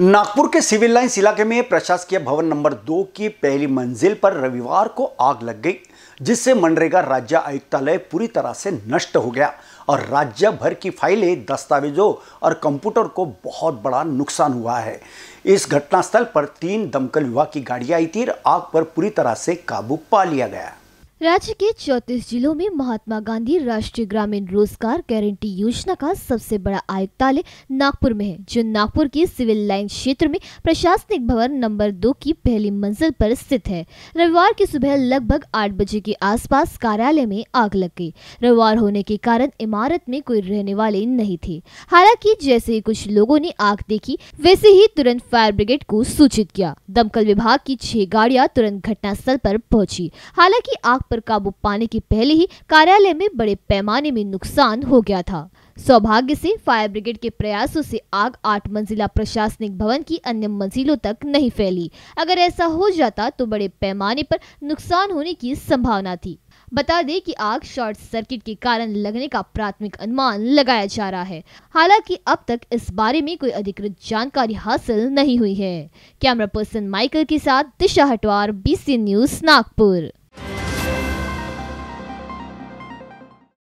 नागपुर के civil lines इलाके में प्रशासकीय भवन नंबर दो की पहली मंजिल पर रविवार को आग लग गई जिससे मनरेगा राज्य आयुक्तालय पूरी तरह से नष्ट हो गया और राज्य भर की फाइलें दस्तावेजों और कंप्यूटर को बहुत बड़ा नुकसान हुआ है इस घटनास्थल पर तीन दमकल विभाग की गाड़ियां आई थी आग पर पूरी तरह से काबू पा लिया गया राज्य के चौतीस जिलों में महात्मा गांधी राष्ट्रीय ग्रामीण रोजगार गारंटी योजना का सबसे बड़ा आयुक्तालय नागपुर में है जो नागपुर के सिविल लाइन क्षेत्र में प्रशासनिक भवन नंबर दो की पहली मंजिल पर स्थित है रविवार की सुबह लगभग आठ बजे के आसपास कार्यालय में आग लग गई रविवार होने के कारण इमारत में कोई रहने वाले नहीं थे हालांकि जैसे ही कुछ लोगों ने आग देखी वैसे ही तुरंत फायर ब्रिगेड को सूचित किया दमकल विभाग की छह गाड़ियां तुरंत घटनास्थल पर पहुंची हालांकि आग पर काबू पाने के पहले ही कार्यालय में बड़े पैमाने में नुकसान हो गया था सौभाग्य से फायर ब्रिगेड के प्रयासों से आग आठ मंजिला प्रशासनिक भवन की अन्य मंजिलों तक नहीं फैली अगर ऐसा हो जाता तो बड़े पैमाने पर नुकसान होने की संभावना थी बता दें कि आग शॉर्ट सर्किट के कारण लगने का प्राथमिक अनुमान लगाया जा रहा है हालांकि अब तक इस बारे में कोई अधिकृत जानकारी हासिल नहीं हुई है कैमरा पर्सन माइकल के साथ दिशा हटवार बी न्यूज नागपुर